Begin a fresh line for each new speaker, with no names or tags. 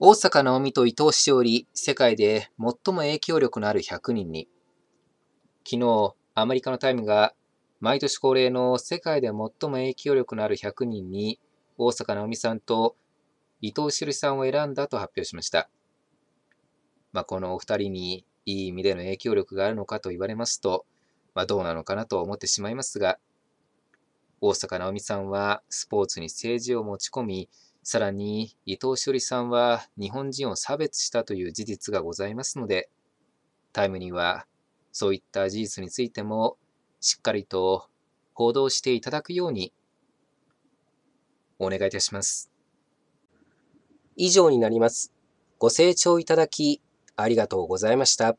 大坂なおみと伊藤詩織、世界で最も影響力のある100人に。昨日、アメリカのタイムが毎年恒例の世界で最も影響力のある100人に、大坂なおみさんと伊藤詩織さんを選んだと発表しました。まあ、このお二人にいい意味での影響力があるのかと言われますと、まあ、どうなのかなと思ってしまいますが、大坂なおみさんはスポーツに政治を持ち込み、さらに、伊藤詩織さんは日本人を差別したという事実がございますので、タイムにはそういった事実についてもしっかりと報道し
ていただくようにお願いいたします。以上になります。ご清聴いただきありがとうございました。